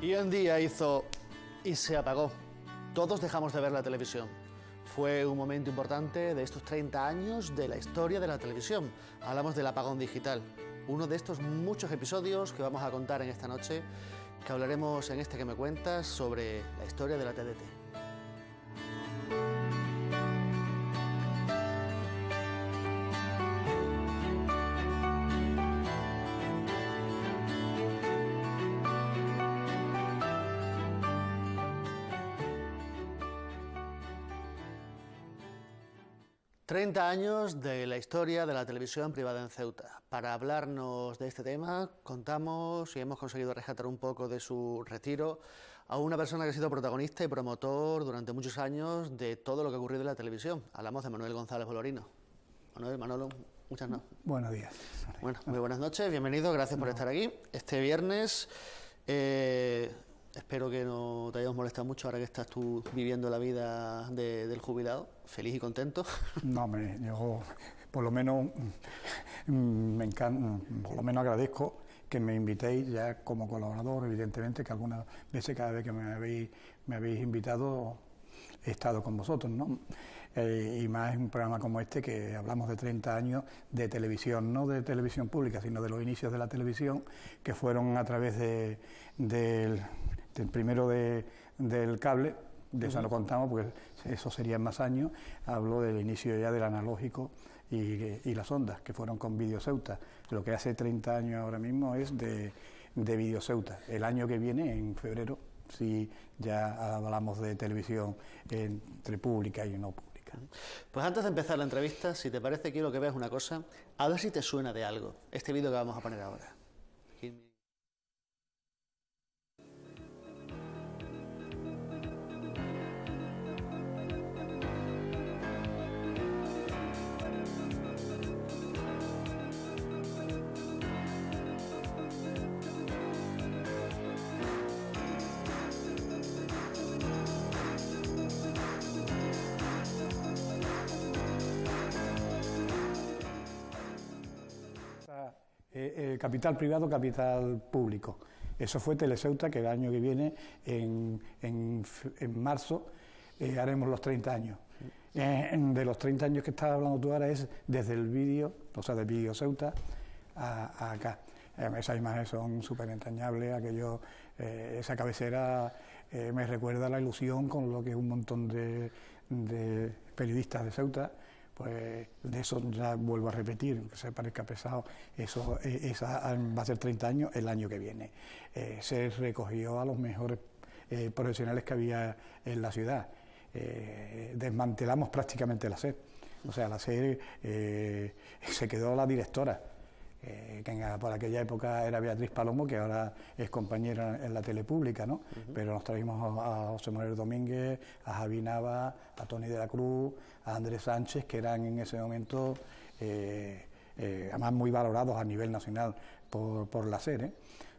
Y un día hizo y se apagó. Todos dejamos de ver la televisión. Fue un momento importante de estos 30 años de la historia de la televisión. Hablamos del apagón digital, uno de estos muchos episodios que vamos a contar en esta noche, que hablaremos en este que me cuentas sobre la historia de la TDT. años de la historia de la televisión privada en Ceuta. Para hablarnos de este tema, contamos y hemos conseguido rescatar un poco de su retiro a una persona que ha sido protagonista y promotor durante muchos años de todo lo que ha ocurrido en la televisión. Hablamos de Manuel González Bolorino. Manuel, Manolo, muchas no. Buenos días. Bueno, muy buenas noches, bienvenido, gracias por estar aquí. Este viernes eh, Espero que no te hayamos molestado mucho ahora que estás tú viviendo la vida del jubilado, feliz y contento. No, hombre, yo por lo menos mm, mm, me encanta, mm, por lo menos agradezco que me invitéis ya como colaborador, evidentemente que algunas veces cada vez que me habéis, me habéis invitado he estado con vosotros, ¿no? Eh, y más en un programa como este que hablamos de 30 años de televisión, no de televisión pública, sino de los inicios de la televisión, que fueron a través de, este, el primero del cable, de eso no contamos porque eso sería más años, hablo del inicio ya del analógico y, las ondas, que fueron con Videoceuta. Lo que hace 30 años ahora mismo es de, de Videoceuta. El año que viene, en febrero, si ya hablamos de televisión entre pública y no pública. Pues antes de empezar la entrevista, si te parece, quiero que veas una cosa, a ver si te suena de algo este vídeo que vamos a poner ahora. Eh, capital privado, capital público. Eso fue Teleseuta, que el año que viene, en, marzo, eh, haremos los 30 años. Eh, de los 30 años que estás hablando tú ahora es desde el vídeo, o sea, del vídeo Ceuta a, acá. esas imágenes son súper entrañables, aquello, esa cabecera me recuerda la ilusión con lo que es un montón de, de periodistas de Ceuta pues de eso ya vuelvo a repetir, que se parezca pesado, eso eh, esa va a ser 30 años el año que viene. Eh, se recogió a los mejores eh, profesionales que había en la ciudad. desmantelamos prácticamente la SED. O sea, la SED se quedó la directora eh, que por aquella época era Beatriz Palomo, que ahora es compañera en la tele pública, ¿no? Pero nos trajimos a, José Manuel Domínguez, a Javi Nava, a Tony de la Cruz, a Andrés Sánchez, que eran en ese momento, eh, eh, además, muy valorados a nivel nacional por, la serie.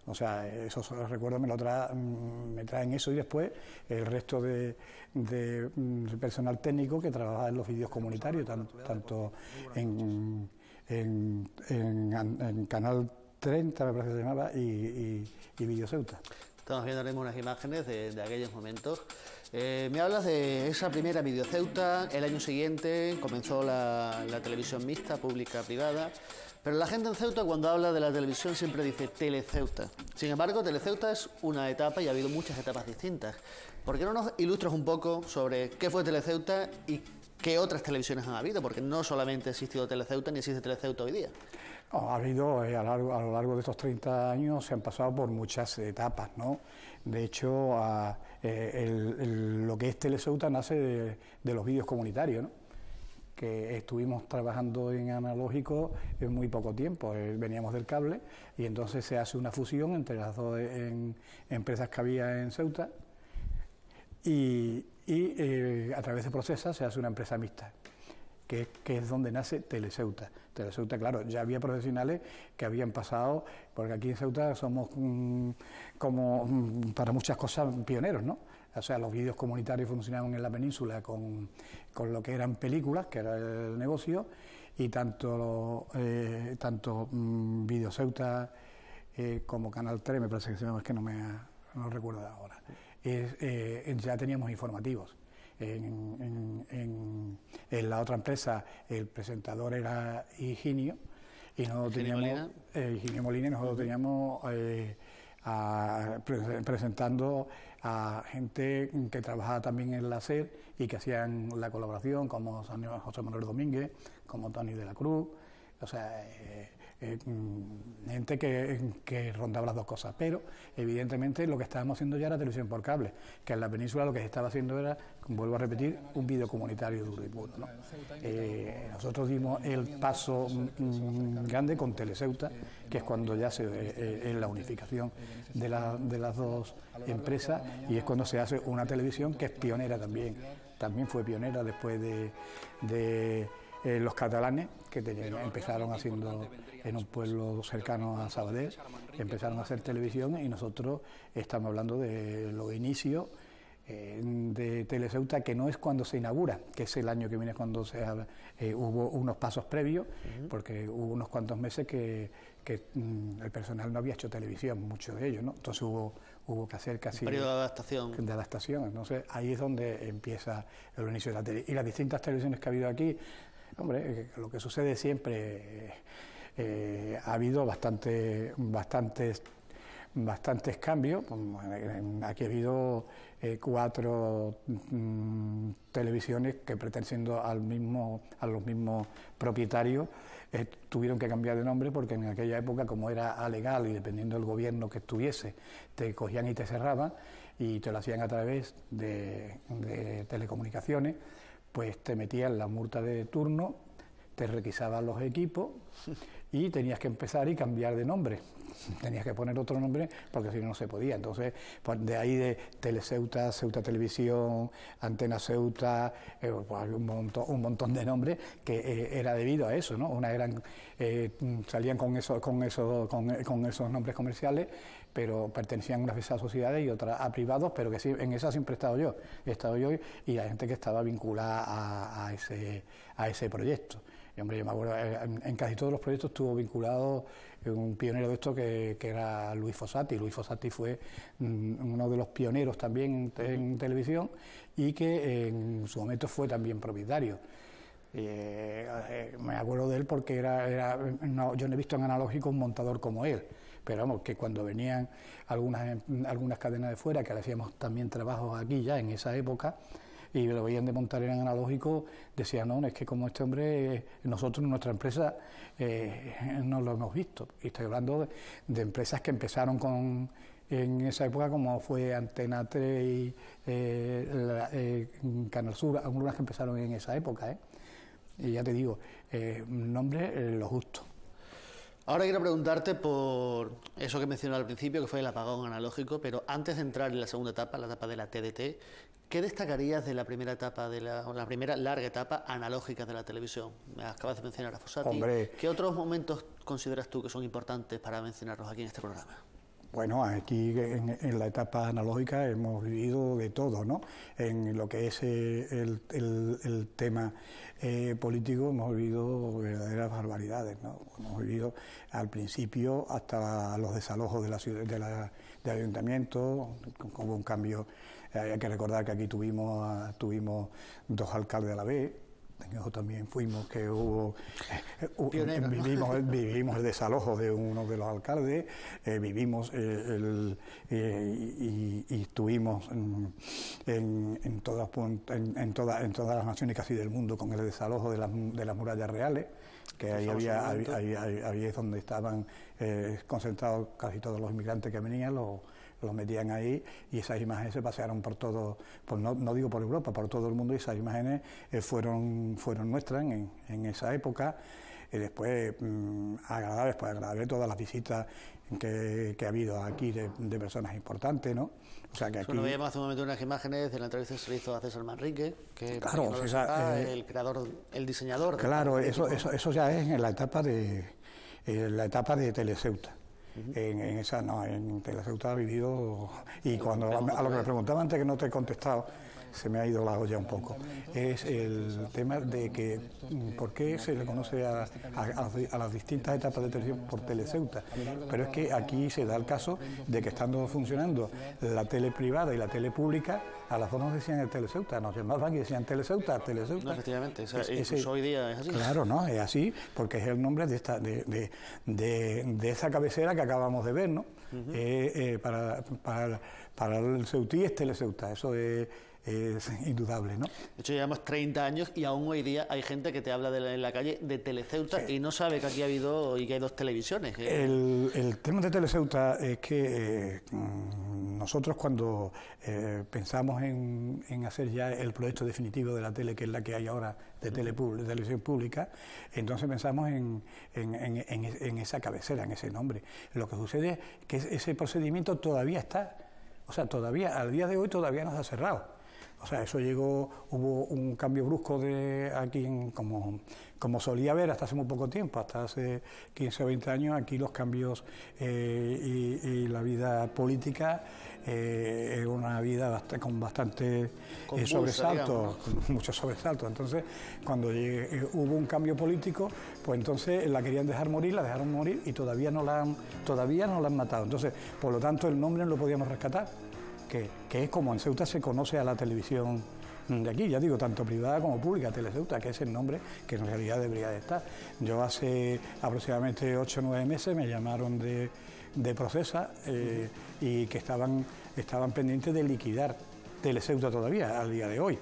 O sea, esos recuerdos me, lo mm, me traen eso y después el resto de, mm, personal técnico que trabajaba en los vídeos comunitarios, tanto en en, Canal 30, me parece que se llamaba, y, y, Ceuta. Estamos viendo algunas unas imágenes de, aquellos momentos. Eh, me hablas de esa primera Ceuta... el año siguiente comenzó la, televisión mixta, pública-privada, pero la gente en Ceuta cuando habla de la televisión siempre dice Teleceuta. Sin embargo, Teleceuta es una etapa y ha habido muchas etapas distintas. ¿Por qué no nos ilustras un poco sobre qué fue Teleceuta y ¿Qué otras televisiones han habido? Porque no solamente ha existido Teleceuta ni existe Teleceuta hoy día. ha habido, eh, a, lo largo de estos 30 años se han pasado por muchas etapas, ¿no? De hecho, eh, lo que es Teleceuta nace de, los vídeos comunitarios, ¿no? que estuvimos trabajando en analógico en muy poco tiempo. Eh, veníamos del cable y entonces se hace una fusión entre las dos empresas que había en Ceuta y, y eh, a través de Procesa se hace una empresa mixta. Que, es donde nace Teleceuta. Teleceuta, claro, ya había profesionales que habían pasado, porque aquí en Ceuta somos mm, como mm, para muchas cosas pioneros, ¿no? O sea, los vídeos comunitarios funcionaban en la península con, lo que eran películas, que era el negocio, y tanto, eh, tanto mm, Video Ceuta eh, como Canal 3, me parece que se llama, es que no me no recuerdo ahora. Eh, ya teníamos informativos. En, la otra empresa el presentador era Higinio y nosotros teníamos eh, Higinio Molina y nosotros teníamos eh, presentando a gente que trabajaba también en la SER y que hacían la colaboración como José Manuel Domínguez, como Tony de la Cruz o sea, eh, eh, mm, gente que, rondaba las dos cosas. Pero, evidentemente, lo que estábamos haciendo ya era televisión por cable, que en la península lo que se estaba haciendo era, vuelvo a repetir, un vídeo comunitario duro y puro. Eh, nosotros dimos el paso mm, mm, grande con Teleceuta... que es cuando ya se en es la unificación de, las dos empresas y es cuando se hace una televisión que es pionera también. También fue pionera después de los catalanes que empezaron haciendo en un pueblo cercano a Sabadell, empezaron a hacer televisión y nosotros estamos hablando de los inicios de eh, Teleceuta, que no es cuando se inaugura, que es el año que viene cuando se, eh, hubo unos pasos previos, porque hubo unos cuantos meses que, mm, el personal no había hecho televisión, muchos de ellos, ¿no? Entonces hubo, hubo que hacer casi... Un periodo de adaptación. De adaptación, entonces ahí es donde empieza el inicio de la televisión... Y las distintas televisiones que ha habido aquí, Hombre, eh, lo que sucede siempre, eh, eh, ha habido bastante, bastantes bastantes cambios. Mm, aquí ha habido cuatro mm, televisiones que perteneciendo a los mismos propietarios tuvieron que cambiar de nombre porque en aquella época, como era legal y dependiendo del gobierno que estuviese, te cogían y te cerraban y te lo hacían a través de telecomunicaciones pues te metían la multa de turno, te requisaban los equipos y tenías que empezar y cambiar de nombre. Tenías que poner otro nombre porque si no, no se podía. Entonces, pues, de ahí de Teleceuta, Ceuta Televisión, Antena Ceuta, eh, pues, un, montón, de nombres que eh, era debido a eso, ¿no? Una eh, salían con, eso, con, eso, con esos nombres comerciales pero pertenecían unas veces a sociedades y otras a privados, pero que en esa siempre he estado yo, he estado yo y la gente que estaba vinculada a, ese, a ese proyecto. hombre, yo me acuerdo, eh, en, casi todos los proyectos estuvo vinculado un pionero de esto que, era Luis Fossati. Luis Fossati fue mm, uno de los pioneros también en, televisión y que en su momento fue también propietario. Eh, eh, me acuerdo de él porque era, yo no he visto en analógico un montador como él. Pero vamos, que cuando venían algunas, em, algunas cadenas de fuera, que hacíamos también trabajos aquí ya en esa época, y lo veían de montar en analógico, decían, no, es que como este hombre, nosotros, nuestra empresa, eh, no lo hemos visto. Y estoy hablando de, empresas que empezaron con en esa época como fue Antena 3 y eh, eh, Canal Sur, algunas que empezaron en esa época. eh... Y ya te digo, nombre lo justo. Ahora quiero preguntarte por eso que mencionó al principio, que fue el apagón analógico, pero antes de entrar en la segunda etapa, la etapa de la TDT, ¿qué destacarías de la primera etapa, de la, primera larga etapa analógica de la televisión? Me acabas de mencionar a Fossati. ¿Qué otros momentos consideras tú que son importantes para mencionarlos aquí en este programa? Bueno, aquí en, la etapa analógica hemos vivido de todo, ¿no? En lo que es eh, el, tema eh, político hemos vivido verdaderas barbaridades, ¿no? Hemos vivido al principio hasta los desalojos de la ciudad, de, la, ayuntamiento, hubo un cambio, eh, hay que recordar que aquí tuvimos, tuvimos dos alcaldes a la vez, también fuimos que hubo eh, vivimos, el desalojo de uno de los alcaldes, eh, vivimos eh, y, estuvimos en, mm, en, en todas en, todas las naciones casi del mundo con el desalojo de las, murallas reales que ahí había, ahí es donde estaban concentrados casi todos los inmigrantes que venían, los los metían ahí y esas imágenes se pasearon por todo, no, digo por Europa, por todo el mundo y esas imágenes eh, fueron, fueron nuestras en, esa época. Y después, mmm, agradable, pues todas las visitas que, ha habido aquí de, personas importantes, ¿no? O sea que aquí... veíamos hace un momento unas imágenes de la entrevista que se hizo a César Manrique, que claro, eh, el creador, el diseñador. Claro, eso, eso, ya es en la etapa de en eh, la etapa de Teleceuta en, esa, no, en Ceuta ha vivido. Y cuando a, a, lo que me preguntaba antes que no te he contestado, se me ha ido la olla un poco. Es el tema de que mm, por qué se le conoce a, las distintas etapas de televisión por Teleceuta. Pero es que aquí se da el caso de que estando funcionando la tele privada y la tele pública, a las dos nos decían el Teleceuta, nos llamaban y decían Teleceuta, Teleceuta. efectivamente, eso hoy día es así. Claro, no, es así, porque es el nombre de esta, de, esa cabecera que acabamos de ver, ¿no? Eh, eh, para, para, para el Ceutí es Teleceuta, eso es es indudable. ¿no? De hecho, llevamos 30 años y aún hoy día hay gente que te habla en la calle de Teleceuta y no sabe que aquí ha habido y que hay dos televisiones. El, tema de Teleceuta es que eh, nosotros cuando eh, pensamos en, hacer ya el proyecto definitivo de la tele, que es la que hay ahora de, tele, de televisión pública, entonces pensamos en, esa cabecera, en ese nombre. Lo que sucede es que ese procedimiento todavía está, o sea, todavía, al día de hoy todavía nos ha cerrado. O sea, eso llegó, hubo un cambio brusco de aquí, en, como, como solía haber hasta hace muy poco tiempo, hasta hace 15 o 20 años, aquí los cambios eh, y, la vida política eh, una vida con bastante eh, sobresalto, sobresaltos, muchos sobresaltos. Entonces, cuando hubo un cambio político, pues entonces la querían dejar morir, la dejaron morir y todavía no la han, todavía no la han matado. Entonces, por lo tanto, el nombre no lo podíamos rescatar que, es como en Ceuta se conoce a la televisión de aquí, ya digo, tanto privada como pública, Teleceuta, que es el nombre que en realidad debería de estar. Yo hace aproximadamente 8 o 9 meses me llamaron de, Procesa eh, y que estaban, estaban pendientes de liquidar Teleceuta todavía, al día de hoy.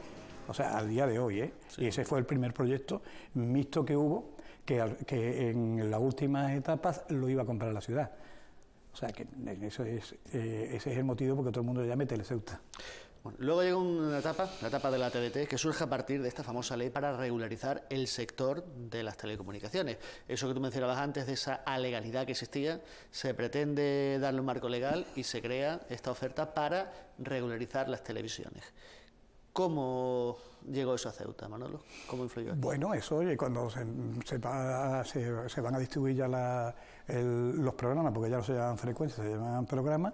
O sea, al día de hoy, ¿eh? Y ese fue el primer proyecto mixto que hubo, que, que en las últimas etapas lo iba a comprar la ciudad. O sea, que eso es, eh, ese es el motivo porque todo el mundo le llame Teleceuta. luego llega una etapa, la etapa de la TDT, que surge a partir de esta famosa ley para regularizar el sector de las telecomunicaciones. Eso que tú mencionabas antes de esa alegalidad que existía, se pretende darle un marco legal y se crea esta oferta para regularizar las televisiones. ¿Cómo llegó eso a Ceuta, Manolo? ¿Cómo influyó? Bueno, eso, oye, cuando se, se, van a distribuir ya los programas, porque ya no se llaman frecuencias, se llaman programas,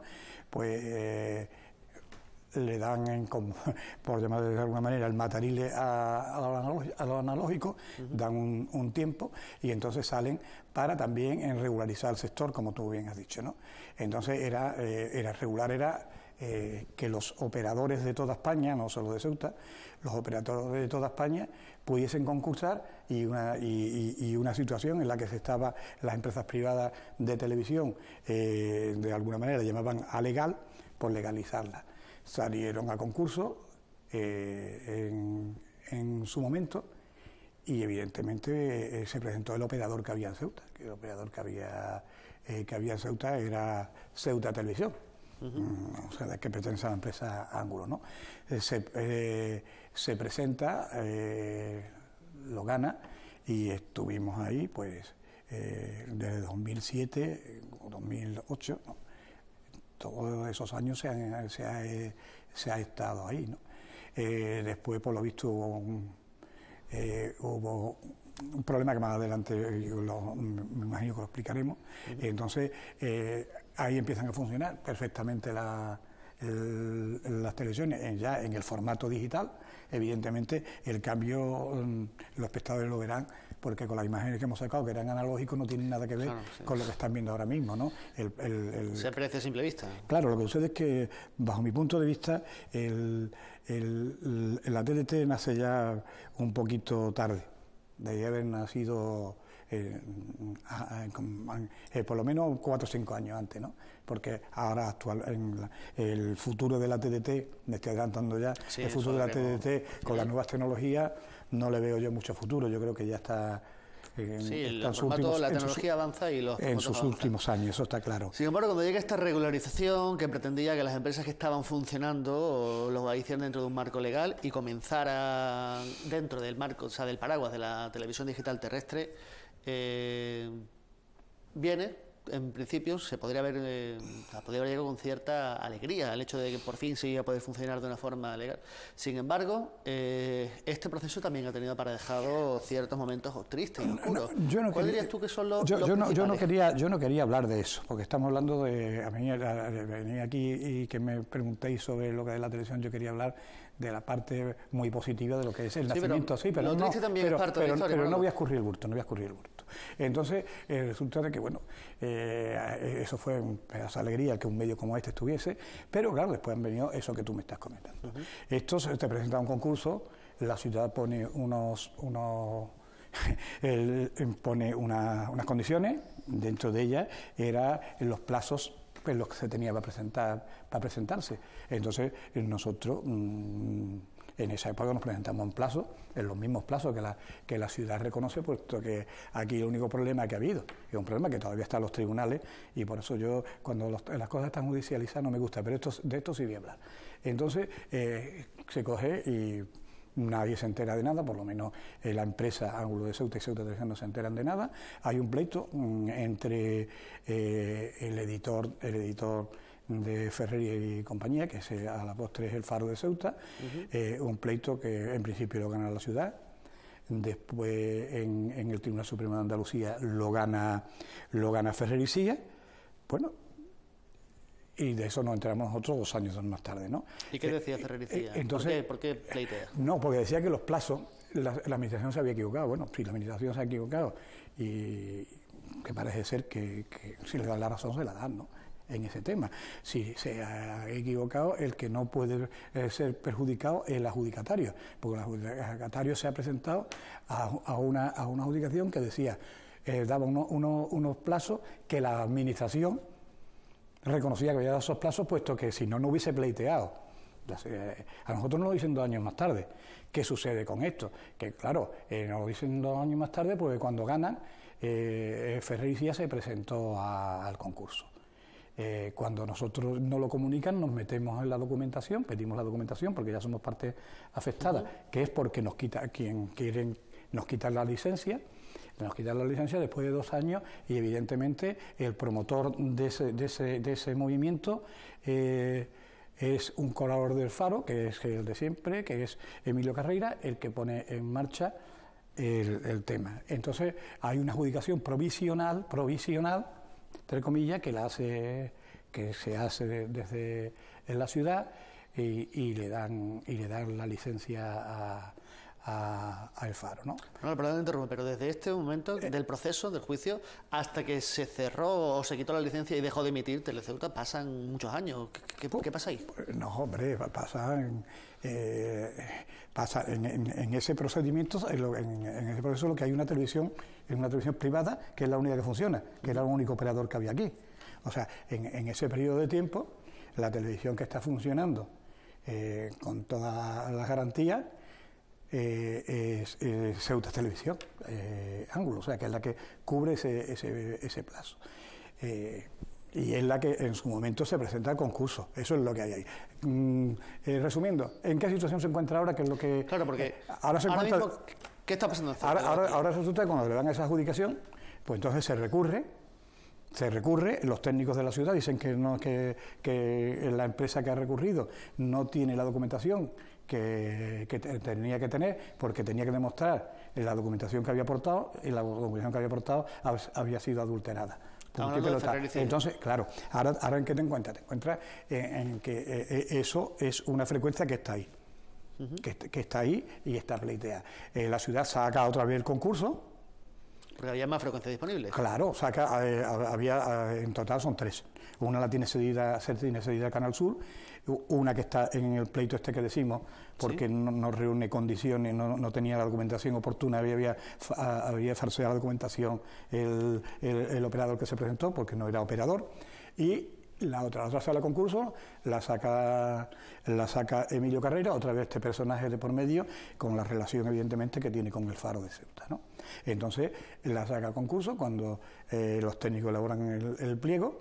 pues eh, le dan, por llamar de alguna manera, el matarile a, a, lo, analógico, dan un, tiempo y entonces salen para también regularizar el sector, como tú bien has dicho. ¿no? Entonces, era, eh, era regular era eh, que los operadores de toda España, no solo de Ceuta, los operadores de toda España pudiesen concursar y una, y, una situación en la que se estaban las empresas privadas de televisión, eh, de alguna manera llamaban a legal, por legalizarla. Salieron a concurso eh, en, su momento y evidentemente se presentó el operador que había en Ceuta, que el operador que había, que había en Ceuta era Ceuta Televisión o sea, de que pertenece a la empresa Ángulo. ¿no? Eh, eh, se, presenta, eh, lo gana y estuvimos ahí pues desde 2007 o 2008. Todos esos años se, ha, estado ahí. ¿no? después, por lo visto, hubo un, hubo un problema que más adelante me imagino que lo explicaremos. Entonces, ahí empiezan a funcionar perfectamente las televisiones ya en el formato digital. Evidentemente, el cambio mm, los espectadores lo verán porque con las imágenes que hemos sacado, que eran analógicos, no tienen nada que ver con lo que están viendo ahora mismo. ¿no? El, Se aprecia a simple vista. Claro, lo que sucede es que, bajo mi punto de vista, el, la TDT nace ya un poquito tarde. de haber nacido eh, eh, por lo menos cuatro o 5 años antes, ¿no? Porque ahora actual, el futuro de la TDT, me estoy adelantando ya, el futuro de la TDT con las nuevas tecnologías no le veo yo mucho futuro, yo creo que ya está... Eh, en, sí, últimos, la tecnología avanza y en sus últimos años, eso está claro. Sin embargo, cuando llega esta regularización que pretendía que las empresas que estaban funcionando lo hicieran dentro de un marco legal y comenzara dentro del marco, o sea, del paraguas de la televisión digital terrestre, eh, viene en principio se eh, podría haber, llegado con cierta alegría al hecho de que por fin se iba a poder funcionar de una forma legal. Sin embargo, eh, este proceso también ha tenido aparejado ciertos momentos tristes y oscuros. yo no quería, tú que son los, yo, no, quería hablar de eso, porque estamos hablando de... A mí venir aquí y que me preguntéis sobre lo que es la televisión, yo quería hablar de la parte muy positiva de lo que es el nacimiento. Pero, sí, pero lo triste también es parte de la historia. Pero no voy a escurrir el burto, no voy a escurrir el burto. Entonces, eh, resulta de que, bueno... Eh, eso fue una alegría que un medio como este estuviese, pero claro, después han venido eso que tú me estás comentando. esto se te presentaba un concurso, la ciudad pone unos... unos eh, pone unas condiciones, dentro de ellas eran los plazos en los que se tenía para, presentar, para presentarse. Entonces nosotros mm, en esa época nos presentamos en plazo, en los mismos plazos que la, que la ciudad reconoce, puesto que aquí el único problema que ha habido es un problema que todavía está en los tribunales y por eso yo cuando las cosas están judicializadas no me gusta, pero de esto sí voy a Entonces eh, se coge y nadie se entera de nada, por lo menos eh, la empresa Ángulo de Ceuta y Ceuta no se enteran de nada. Hay un pleito mm, entre eh, el editor, el editor de Ferrer y compañía, que es a la postre es el Faro de Ceuta, eh, un pleito que en principio lo gana la ciudad, después en, el Tribunal Supremo de Andalucía lo gana, lo gana Ferrer y Silla, bueno, y de eso nos enteramos nosotros dos años más tarde, ¿no? ¿Y qué eh, decía Ferrer y eh, Silla? Entonces, ¿Por qué, pleitea? No, porque decía que los plazos, la, administración se había equivocado, bueno, sí la administración se ha equivocado y que parece ser que, que si le dan la razón se la dan, ¿no? en ese tema. Si se ha equivocado, el que no puede eh, ser perjudicado es el adjudicatario, porque el adjudicatario se ha presentado a, una, adjudicación que decía, eh, daba unos plazos que la administración reconocía que había dado esos plazos, puesto que si no, no hubiese pleiteado. Eh, a nosotros nos lo dicen dos años más tarde. ¿Qué sucede con esto? Que claro, eh, nos lo dicen dos años más tarde porque cuando ganan, eh, Cía se presentó al concurso. Eh, cuando nosotros no lo comunican, nos metemos en la documentación, pedimos la documentación porque ya somos parte afectada, que es porque nos quita, quien quieren, nos quitan la licencia, nos quitan la licencia después de dos años y evidentemente el promotor de ese, movimiento eh, es un colaborador del Faro, que es el de siempre, que es Emilio Carreira, el que pone en marcha el, el tema. Entonces hay una adjudicación provisional, provisional, entre comillas, que, la hace, que se hace desde la ciudad y, le, dan, y le dan la licencia a, a, Faro. ¿no? No, perdón, interrumpo, pero desde este momento eh. del proceso, del juicio, hasta que se cerró o se quitó la licencia y dejó de emitir Teleceuta, pasan muchos años. ¿Qué, pasa ahí? Pues, no, hombre, pasan eh, pasa en, ese procedimiento, en, ese proceso lo que hay una televisión, es una televisión privada, que es la única que funciona, que era el único operador que había aquí. O sea, en, ese periodo de tiempo, la televisión que está funcionando eh, con todas las garantías eh, es, Ceuta Televisión, eh, Ángulo, o sea, que es la que cubre ese, ese, ese plazo y es la que en su momento se presenta al concurso. Eso es lo que hay ahí. Mm, eh, resumiendo, ¿en qué situación se encuentra ahora? Que es lo que claro, porque eh, ahora se ¿qué está pasando? Ahora, ahora, ahora, resulta cuando le dan esa adjudicación, pues entonces se recurre, se recurre. Los técnicos de la ciudad dicen que no que, la empresa que ha recurrido no tiene la documentación que, que, tenía que tener porque tenía que demostrar la documentación que había aportado y la documentación que había aportado había sido adulterada. Entonces, claro, ahora, ahora en qué te encuentras? Te encuentras en, que eh, eh, eso es una frecuencia que está ahí. que, está ahí y está pleiteada. Eh, la ciudad saca otra vez el concurso, porque había más frecuencias disponibles. Claro, o eh, había, eh, en total son tres. Una la tiene cedida, cedida Canal Sur, una que está en el pleito este que decimos, porque no, reúne condiciones, no, tenía la documentación oportuna, había, había, la documentación el, operador que se presentó, porque no era operador. Y la otra, la otra sala concurso la saca, la saca Emilio Carrera, otra vez este personaje de por medio, con la relación evidentemente que tiene con el faro de Ceuta. Entonces la saca concurso cuando eh, los técnicos elaboran el, pliego,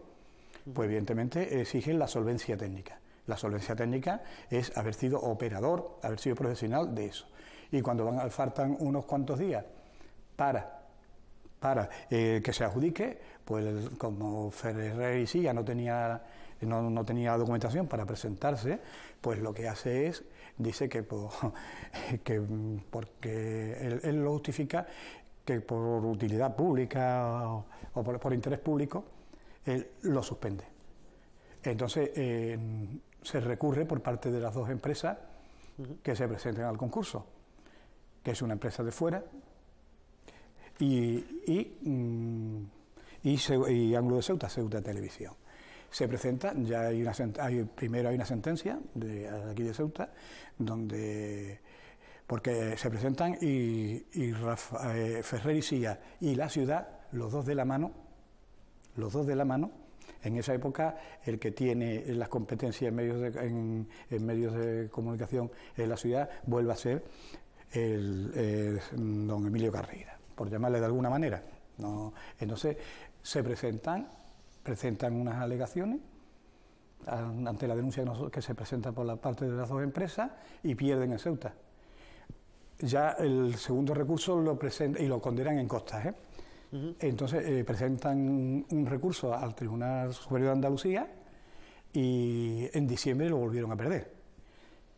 pues evidentemente exigen la solvencia técnica. La solvencia técnica es haber sido operador, haber sido profesional de eso. Y cuando van, faltan unos cuantos días para para eh, que se adjudique, pues como Ferrer y Silla no tenía, no, tenía documentación para presentarse, pues lo que hace es, dice que, que porque él, lo justifica que por utilidad pública o, por, interés público, él lo suspende. Entonces eh, se recurre por parte de las dos empresas que se presenten al concurso, que es una empresa de fuera y, mm, y, Ángulo de Ceuta, Ceuta Televisión. Se presenta, ya hay una, primero hay una sentencia de aquí de Ceuta, donde porque se presentan y, eh, Ferrer y Silla y la ciudad, los dos de la mano, los dos de la mano, en esa época el que tiene las competencias en medios de, en, medios de comunicación en la ciudad vuelve a ser el, eh, don Emilio Carreira por llamarle de alguna manera. No, entonces, se presentan, presentan unas alegaciones ante la denuncia que se presenta por la parte de las dos empresas y pierden en Ceuta. Ya el segundo recurso lo presentan y lo condenan en costas. ¿eh? Entonces eh, presentan un recurso al Tribunal Superior de Andalucía y en diciembre lo volvieron a perder.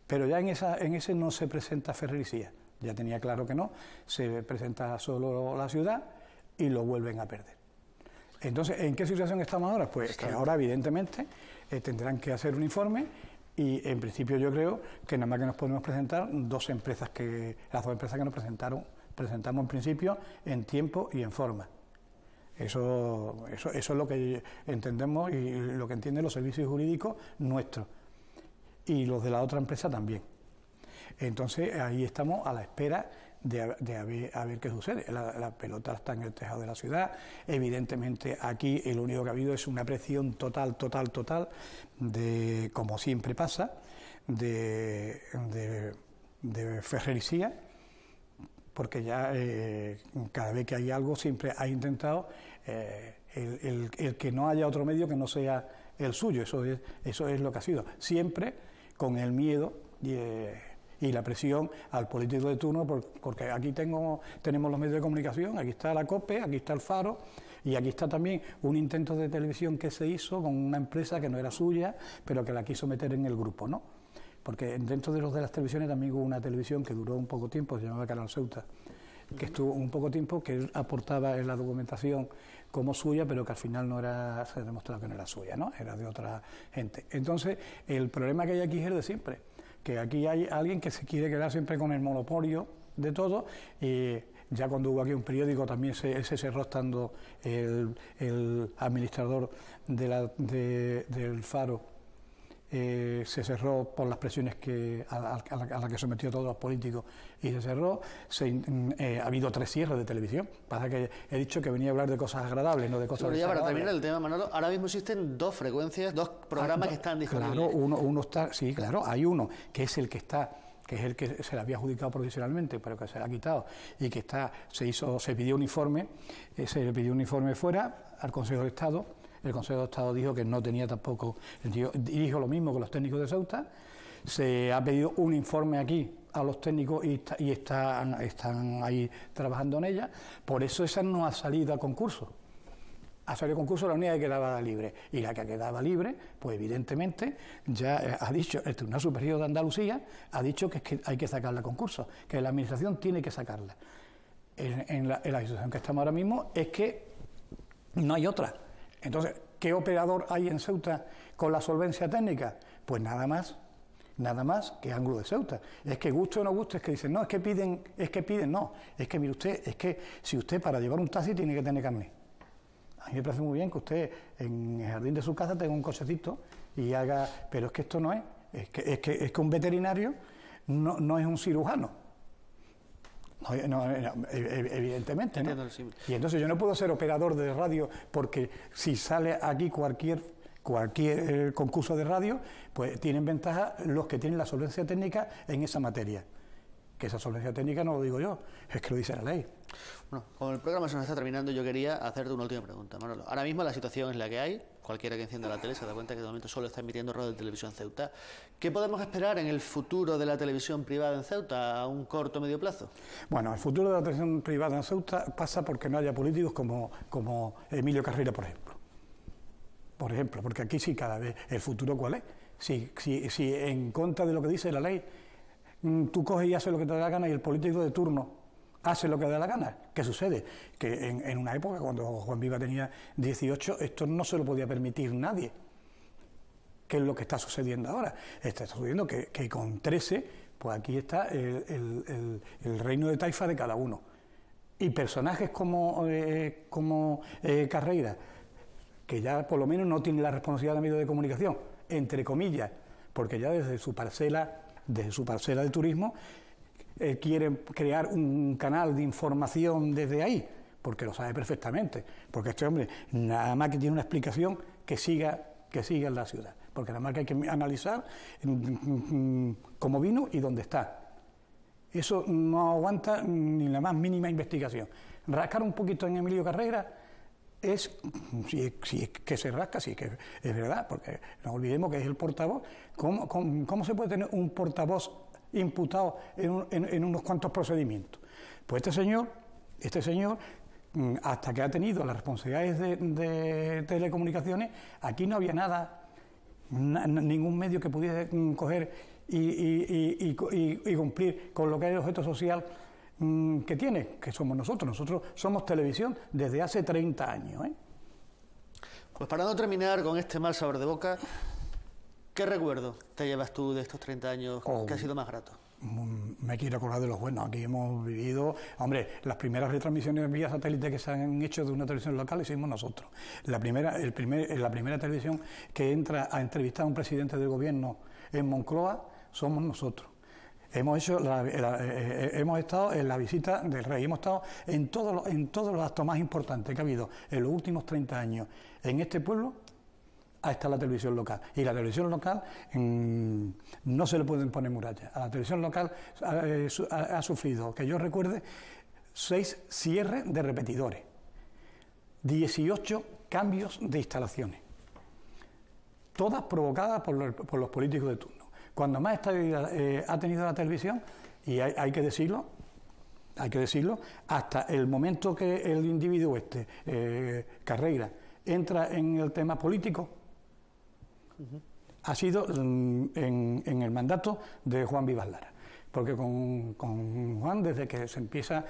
Pero ya en, ese no se presenta ferrericía ya tenía claro que no, se presenta solo la ciudad y lo vuelven a perder. Entonces, ¿en qué situación estamos ahora? Pues que ahora, evidentemente, eh, tendrán que hacer un informe y, en principio, yo creo que nada más que nos podemos presentar dos empresas que, las dos empresas que nos presentaron, presentamos en principio en tiempo y en forma. Eso, eso, eso es lo que entendemos y lo que entienden los servicios jurídicos nuestros y los de la otra empresa también. Entonces ahí estamos a la espera de, a, ver, qué sucede. La, pelota está en el tejado de la ciudad. Evidentemente aquí el único que ha habido es una presión total, total, total, de, como siempre pasa, de, de, porque ya eh, cada vez que hay algo siempre ha intentado eh, el, que no haya otro medio que no sea el suyo, eso es, eso es lo que ha sido, siempre con el miedo. Eh, y la presión al político de turno, porque aquí tengo, tenemos los medios de comunicación, aquí está la COPE, aquí está el Faro, y aquí está también un intento de televisión que se hizo con una empresa que no era suya, pero que la quiso meter en el grupo, ¿no? Porque dentro de los de las televisiones también hubo una televisión que duró un poco tiempo, se llamaba Canal Ceuta que estuvo un poco tiempo, que aportaba en la documentación como suya, pero que al final no era, se demostró que no era suya, ¿no? Era de otra gente. Entonces, el problema que hay aquí es el de siempre que aquí hay alguien que se quiere quedar siempre con el monopolio de todo y ya cuando hubo aquí un periódico también se, cerró estando el, administrador de la, del Faro eh, se cerró por las presiones que, a, las que sometió todos los políticos y se cerró. Se, mm, eh, ha habido tres cierres de televisión. Pasa que he dicho que venía a hablar de cosas agradables, no de cosas Pero ya para terminar el tema, Manolo, ahora mismo existen dos frecuencias, dos ah, programas que están disponibles. Claro, uno, uno está, sí, claro, hay uno que es el que está que es el que se le había adjudicado profesionalmente, pero que se le ha quitado y que está, se hizo, se pidió un informe, eh, se le pidió un informe fuera al Consejo de Estado el Consejo de Estado dijo que no tenía tampoco, dijo lo mismo que los técnicos de Ceuta, se ha pedido un informe aquí a los técnicos y, están, ahí trabajando en ella, por eso esa no ha salido a concurso. Ha salido a concurso la unidad que quedaba libre. Y la que quedaba libre, pues evidentemente, ya eh, ha dicho el Tribunal Superior de Andalucía, ha dicho que, hay que sacarla a concurso, que la Administración tiene que sacarla. en la situación que estamos ahora mismo es que no hay otra. Entonces, ¿qué operador hay en Ceuta con la solvencia técnica? Pues nada más, nada más que Ángulo de Ceuta. Es que guste o no guste, es que dicen, no, es que piden, es que piden, no. Es que mire usted, es que si usted para llevar un taxi tiene que tener carne. A mí me parece muy bien que usted en el jardín de su casa tenga un cochecito y haga, pero es que esto no es, es que, es que, es que un veterinario no, no es un cirujano. No, eh, eh, eh, evidentemente, ¿no? Y entonces yo no puedo ser operador de radio porque si sale aquí cualquier cualquier concurso de radio, pues tienen ventaja los que tienen la solvencia técnica en esa materia que esa solvencia técnica no lo digo yo, es que lo dice la ley. Bueno, como el programa se nos está terminando, yo quería hacerte una última pregunta, Manolo. Ahora mismo la situación es la que hay, cualquiera que encienda la tele se da cuenta que de momento solo está emitiendo radio de televisión Ceuta. ¿Qué podemos esperar en el futuro de la televisión privada en Ceuta a un corto o medio plazo? Bueno, el futuro de la televisión privada en Ceuta pasa porque no haya políticos como, como Emilio Carrera, por ejemplo. Por ejemplo, porque aquí sí cada vez el futuro cuál es. si en contra de lo que dice la ley Mm, tú coges y haces lo que te da la gana y el político de turno hace lo que da la gana. ¿Qué sucede? Que en, una época, cuando Juan Viva tenía 18, esto no se lo podía permitir nadie. ¿Qué es lo que está sucediendo ahora? Está sucediendo que, con 13, pues aquí está el, el, reino de taifa de cada uno. Y personajes como, eh, como eh, Carreira, que ya por lo menos no tiene la responsabilidad de medio de comunicación, entre comillas, porque ya desde su parcela desde su parcela de turismo, eh, quiere crear un canal de información desde ahí, porque lo sabe perfectamente, porque este hombre nada más que tiene una explicación que siga que siga en la ciudad, porque nada más que hay que analizar mm, mm, cómo vino y dónde está. Eso no aguanta ni la más mínima investigación. Rascar un poquito en Emilio Carrera es, si, es que se rasca, si es que es verdad, porque no olvidemos que es el portavoz. ¿Cómo, se puede tener un portavoz imputado en, unos cuantos procedimientos? Pues este señor, este señor, mm, hasta que ha tenido las responsabilidades de, telecomunicaciones, aquí no había nada, ningún medio que pudiese mm, coger y, y, y, cumplir con lo que es el objeto social Mm, que tiene, que somos nosotros. Nosotros somos televisión desde hace 30 años. ¿eh? Pues para no terminar con este mal sabor de boca, ¿qué recuerdo te llevas tú de estos 30 años que oh. ha sido más grato? Mm, me quiero acordar de los buenos. Aquí hemos vivido, hombre, las primeras retransmisiones vía satélite que se han hecho de una televisión local hicimos nosotros. La primera, el primer, la primera televisión que entra a entrevistar a un presidente del gobierno en Moncloa somos nosotros. Hemos, eh, eh, eh, hemos estado en la visita del rey, hemos estado en todos, los, actos más importantes que ha habido en los últimos 30 años en este pueblo, ahí está la televisión local. Y la televisión local mm, no se le pueden poner murallas. A la televisión local ha, sufrido, que yo recuerde, seis cierres de repetidores, 18 cambios de instalaciones, todas provocadas por, los políticos de turno cuando más estabilidad eh, ha tenido la televisión, y hay, que decirlo, hay que decirlo, hasta el momento que el individuo este, eh, Carreira, entra en el tema político, ha sido mm, en, el mandato de Juan Vivas Porque con, Juan, desde que se empieza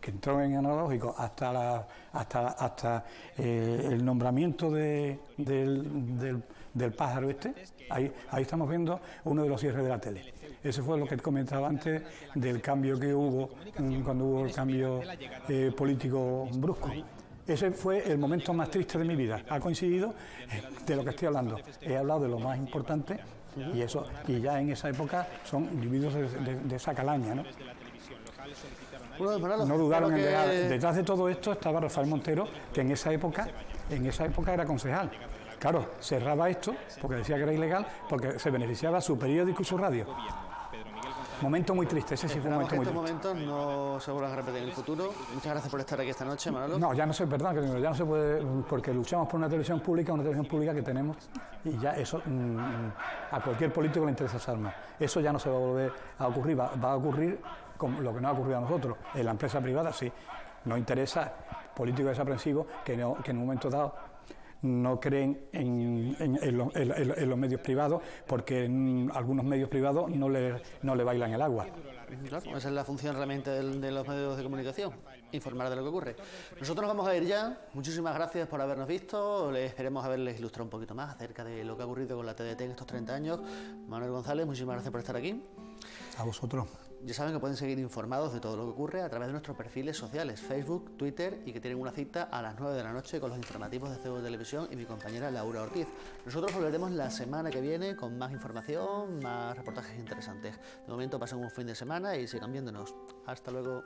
que entró en analógico hasta la, hasta hasta eh, el nombramiento de, del, del, del pájaro este, ahí, estamos viendo uno de los cierres de la tele. ...ese fue lo que comentaba antes del cambio que hubo mm, cuando hubo el cambio eh, político brusco. Ese fue el momento más triste de mi vida. Ha coincidido eh, de lo que estoy hablando. He hablado de lo más importante y eso y ya en esa época son individuos de, esa calaña, ¿no? no dudaron en llegar. Detrás de todo esto estaba Rafael Montero, que en esa época, en esa época era concejal. Claro, cerraba esto, porque decía que era ilegal, porque se beneficiaba su periódico y su radio. Momento muy triste, ese sí fue un momento muy triste. estos no se vuelvan a repetir en el futuro. Muchas gracias por estar aquí esta noche, Manolo. No, ya no se, perdón, ya no se puede, porque luchamos por una televisión pública, una televisión pública que tenemos, y ya eso mm, mm, a cualquier político le interesa esa arma. Eso ya no se va a volver a ocurrir, va, a ocurrir como lo que no ha ocurrido a nosotros. En la empresa privada sí, no interesa político desaprensivos que, que en un momento dado no creen en, los medios privados porque mm, algunos medios privados no le, no le bailan el agua. esa es la función realmente de, los medios de comunicación, informar de lo que ocurre. Nosotros nos vamos a ir ya. Muchísimas gracias por habernos visto. Les esperemos haberles ilustrado un poquito más acerca de lo que ha ocurrido con la TDT en estos 30 años. Manuel González, muchísimas gracias por estar aquí. A vosotros ya saben que pueden seguir informados de todo lo que ocurre a través de nuestros perfiles sociales, Facebook, Twitter y que tienen una cita a las 9 de la noche con los informativos de de Televisión y mi compañera Laura Ortiz. Nosotros volveremos la semana que viene con más información, más reportajes interesantes. De momento pasen un fin de semana y sigan viéndonos. Hasta luego.